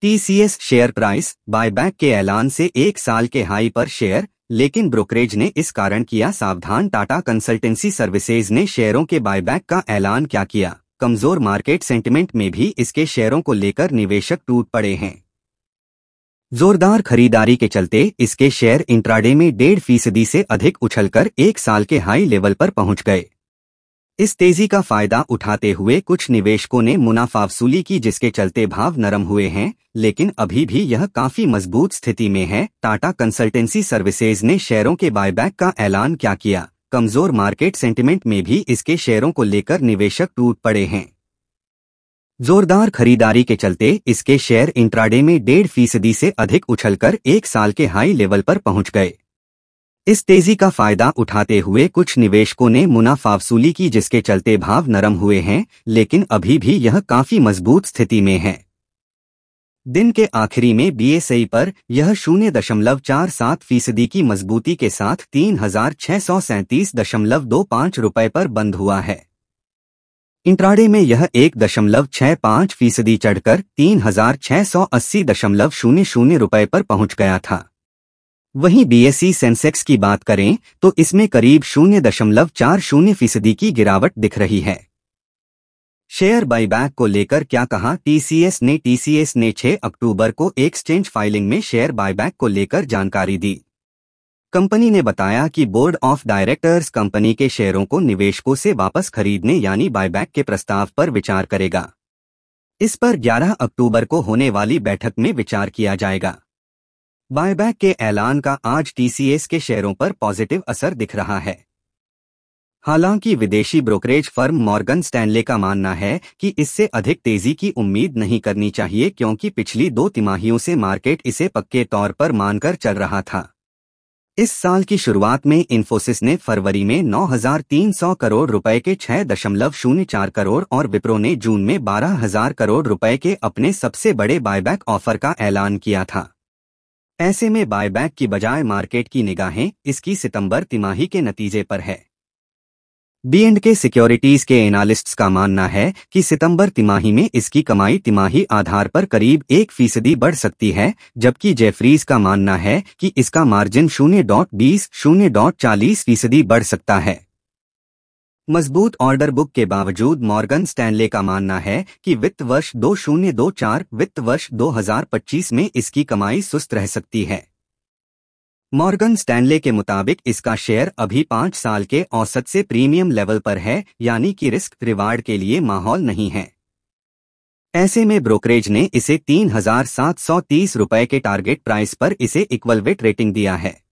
TCS share price buyback के ऐलान से एक साल के हाई पर शेयर लेकिन ब्रोकरेज ने इस कारण किया सावधान टाटा कंसल्टेंसी सर्विसेज ने शेयरों के बायबैक का ऐलान क्या किया कमजोर मार्केट सेंटिमेंट में भी इसके शेयरों को लेकर निवेशक टूट पड़े हैं जोरदार खरीदारी के चलते इसके शेयर इंट्राडे में डेढ़ फीसदी से अधिक उछलकर एक साल के हाई लेवल पर पहुंच गए इस तेजी का फायदा उठाते हुए कुछ निवेशकों ने मुनाफा वसूली की जिसके चलते भाव नरम हुए हैं लेकिन अभी भी यह काफी मजबूत स्थिति में है टाटा कंसल्टेंसी सर्विसेज ने शेयरों के बायबैक का ऐलान क्या किया कमजोर मार्केट सेंटिमेंट में भी इसके शेयरों को लेकर निवेशक टूट पड़े हैं जोरदार खरीदारी के चलते इसके शेयर इंट्राडे में डेढ़ फीसदी से अधिक उछलकर एक साल के हाई लेवल पर पहुंच गए इस तेजी का फायदा उठाते हुए कुछ निवेशकों ने मुनाफा वसूली की जिसके चलते भाव नरम हुए हैं लेकिन अभी भी यह काफी मजबूत स्थिति में है दिन के आखिरी में बीएसई पर यह शून्य दशमलव चार सात फीसदी की मजबूती के साथ तीन हजार छह सौ सैंतीस दशमलव दो पाँच रुपये पर बंद हुआ है इंट्राडे में यह एक दशमलव छह पाँच फीसदी चढ़कर तीन हजार छह सौ अस्सी दशमलव शून्य शून्य रुपये पर पहुंच गया था वहीं बीएसई सेंसेक्स की बात करें तो इसमें करीब शून्य दशमलव चार शून्य फीसदी की गिरावट दिख रही है शेयर बाईबैक को लेकर क्या कहा टीसीएस ने टीसीएस ने 6 अक्टूबर को एक्सचेंज फाइलिंग में शेयर बाईबैक को लेकर जानकारी दी कंपनी ने बताया कि बोर्ड ऑफ डायरेक्टर्स कंपनी के शेयरों को निवेशकों से वापस खरीदने यानी बायबैक के प्रस्ताव पर विचार करेगा इस पर 11 अक्टूबर को होने वाली बैठक में विचार किया जाएगा बायबैक के ऐलान का आज टीसीएस के शेयरों पर पॉजिटिव असर दिख रहा है हालांकि विदेशी ब्रोकरेज फर्म मॉर्गन स्टैनले का मानना है कि इससे अधिक तेजी की उम्मीद नहीं करनी चाहिए क्योंकि पिछली दो तिमाहियों से मार्केट इसे पक्के तौर पर मानकर चल रहा था इस साल की शुरुआत में इन्फोसिस ने फरवरी में 9,300 करोड़ रुपए के 6.04 करोड़ और विप्रो ने जून में 12,000 करोड़ रुपए के अपने सबसे बड़े बायबैक ऑफर का ऐलान किया था ऐसे में बायबैक की बजाय मार्केट की निगाहें इसकी सितंबर तिमाही के नतीजे पर है बी एंड के सिक्योरिटीज के एनालिस्ट्स का मानना है कि सितंबर तिमाही में इसकी कमाई तिमाही आधार पर करीब एक फीसदी बढ़ सकती है जबकि जेफरीज का मानना है कि इसका मार्जिन शून्य डॉट बीस शून्य डॉट चालीस फीसदी बढ़ सकता है मजबूत ऑर्डर बुक के बावजूद मॉर्गन स्टैनले का मानना है कि वित्त वर्ष 2024 वित्त वर्ष 2025 में इसकी कमाई सुस्त रह सकती है मॉर्गन स्टैनले के मुताबिक इसका शेयर अभी पाँच साल के औसत से प्रीमियम लेवल पर है यानी कि रिस्क रिवार्ड के लिए माहौल नहीं है ऐसे में ब्रोकरेज ने इसे तीन हजार सात सौ तीस रुपए के टारगेट प्राइस पर इसे इक्वल वेट रेटिंग दिया है